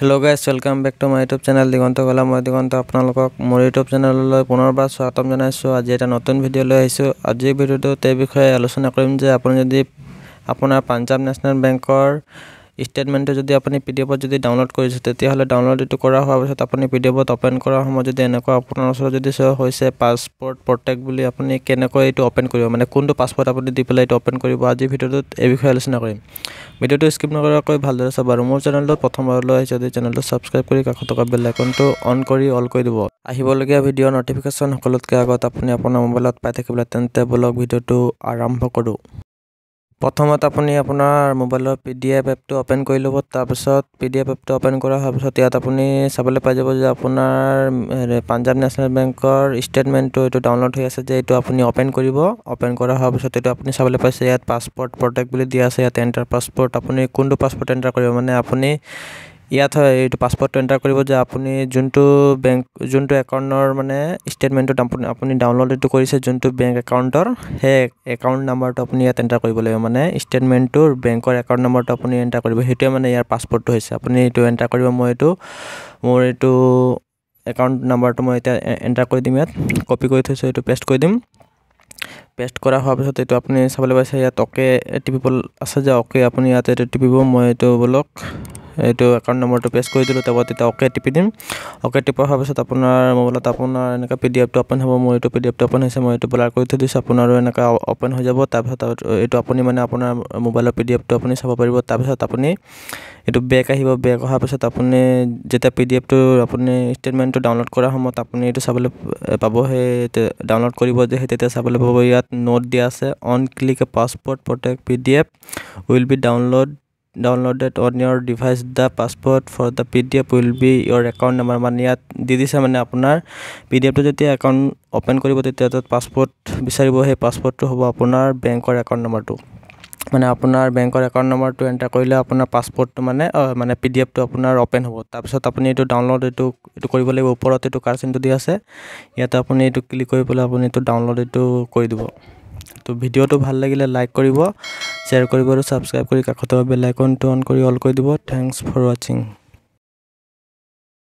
hello' guys welcome back to my YouTube channel Diganta গলা মই দিগন্ত আপোনালোকক মোৰ ইউটিউব চেনেললৈ পুনৰবাৰ স্বাগতম জনাইছোঁ আজি এটা নতুন ভিডিঅ'লৈ আহিছোঁ আজিৰ ভিডিঅ'টোত এই বিষয়ে আলোচনা কৰিম যে আপুনি যদি আপোনাৰ পাঞ্জাব নেশ্যনেল বেংকৰ ষ্টেটমেণ্টটো যদি আপুনি পি ডি এফত যদি ডাউনলোড কৰিছে তেতিয়াহ'লে ডাউনলোড এইটো কৰা হোৱাৰ পিছত আপুনি পি ডি এফত অ'পেন কৰাৰ সময়ত যদি এনেকুৱা আপোনাৰ ওচৰত যদি চ' হৈছে পাছপৰ্ট প্ৰটেক্ট বুলি আপুনি কেনেকৈ এইটো অ'পেন কৰিব মানে কোনটো পাছপৰ্ট আপুনি দি পেলাই এইটো অ'পেন কৰিব আজি ভিডিঅ'টোত এই বিষয়ে আলোচনা কৰিম ভিডিঅ'টো স্কিপ নকৰাকৈ ভালদৰে চাব আৰু মোৰ চেনেলটো প্ৰথমবাৰলৈ যদি চেনেলটো ছাবস্ক্ৰাইব কৰি কাষত থকা বেল আইকনটো অন কৰি অল কৰি দিব আহিবলগীয়া ভিডিঅ' নটিফিকেশ্যন সকলোতকৈ আগত আপুনি আপোনাৰ মোবাইলত পাই থাকিবলৈ তেন্তে ব'লক ভিডিঅ'টো আৰম্ভ কৰোঁ প্ৰথমত আপুনি আপোনাৰ মোবাইলৰ পি ডি এফ এপটো অ'পেন কৰি ল'ব তাৰপিছত পি ডি এফ এপটো অ'পেন কৰা হোৱাৰ পিছত ইয়াত আপুনি চাবলৈ পাই যাব যে আপোনাৰ পাঞ্জাব নেশ্যনেল বেংকৰ ষ্টেটমেণ্টটো এইটো ডাউনলোড হৈ আছে যে এইটো আপুনি অ'পেন কৰিব অ'পেন কৰা হোৱাৰ পিছত এইটো আপুনি চাবলৈ পাইছে ইয়াত পাছপৰ্ট প্ৰটেক্ট বুলি দিয়া আছে ইয়াত এণ্টাৰ পাছপৰ্ট আপুনি কোনটো পাছপৰ্ট এণ্টাৰ কৰিব মানে আপুনি ইয়াত হয় এইটো পাছপৰ্টটো এণ্টাৰ কৰিব যে আপুনি যোনটো বেংক যোনটো একাউণ্টৰ মানে ষ্টেটমেণ্টটো আপুনি আপুনি ডাউনলোড এইটো কৰিছে যোনটো বেংক একাউণ্টৰ সেই একাউণ্ট নাম্বাৰটো আপুনি ইয়াত এণ্টাৰ কৰিব লাগিব মানে ষ্টেটমেণ্টটোৰ বেংকৰ একাউণ্ট নাম্বাৰটো আপুনি এণ্টাৰ কৰিব সেইটোৱে মানে ইয়াৰ পাছপৰ্টটো হৈছে আপুনি এইটো এণ্টাৰ কৰিব মই এইটো মোৰ এইটো একাউণ্ট নাম্বাৰটো মই এতিয়া এণ্টাৰ কৰি দিম ইয়াত কপি কৰি থৈছোঁ এইটো পেষ্ট কৰি দিম পেষ্ট কৰা হোৱাৰ পিছত এইটো আপুনি চাবলৈ পাইছে ইয়াত অ'কে টিপিব আছে যে অ'কে আপুনি ইয়াতে এইটো টিপিব মই এইটো বোলক এইটো একাউণ্ট নম্বৰটো পেষ্ট কৰি দিলোঁ তাৰপৰা তেতিয়া অ'কে টিপি দিম অ'কে টিপা হোৱাৰ পিছত আপোনাৰ মোবাইলত আপোনাৰ এনেকৈ পি ডি এফটো অ'পেন হ'ব মোৰ এইটো পি ডি এফটো অ'পেন হৈছে মই এইটো ব্লাৰ কৰি থৈ দিছোঁ আপোনাৰো এনেকৈ অ'পেন হৈ যাব তাৰপিছত এইটো আপুনি মানে আপোনাৰ মোবাইলৰ পি ডি এফটো আপুনি চাব পাৰিব তাৰপিছত আপুনি এইটো বেক আহিব বেক অহাৰ পিছত আপুনি যেতিয়া পি ডি এফটো আপুনি ষ্টেটমেণ্টটো ডাউনলোড কৰাৰ সময়ত আপুনি এইটো চাবলৈ পাব সেই ডাউনলোড কৰিব যে সেই তেতিয়া চাবলৈ পাব ইয়াত নোট দিয়া আছে on click a passport protect P D F will be download downloaded on your device the passport for the PDF will be your account number মানে ইয়াত দি দিছে মানে আপোনাৰ পি ডি এফটো যেতিয়া একাউণ্ট অ'পেন কৰিব তেতিয়া তাত পাছপৰ্ট বিচাৰিব সেই পাছপৰ্টটো হ'ব আপোনাৰ বেংকৰ একাউণ্ট নম্বৰটো মানে আপোনাৰ বেংকৰ একাউণ্ট নম্বৰটো এণ্টাৰ কৰিলে আপোনাৰ পাছপৰ্টটো মানে মানে পি ডি এফটো আপোনাৰ অ'পেন হ'ব তাৰপিছত আপুনি এইটো ডাউনলোড এইটো এইটো কৰিব লাগিব ওপৰত এইটো কাৰ্চিনটো দি আছে ইয়াতে আপুনি এইটো ক্লিক কৰি পেলাই আপুনি এইটো ডাউনলোড এইটো কৰি দিব তো ভিডিওটো ভাল লাগিলে লাইক কৰিব শ্বেয়াৰ কৰিব আৰু ছাবস্ক্ৰাইব কৰি কাষতে বেলাইকনটো অন কৰি অল কৰি দিব থেংকছ ফৰ ৱাচিং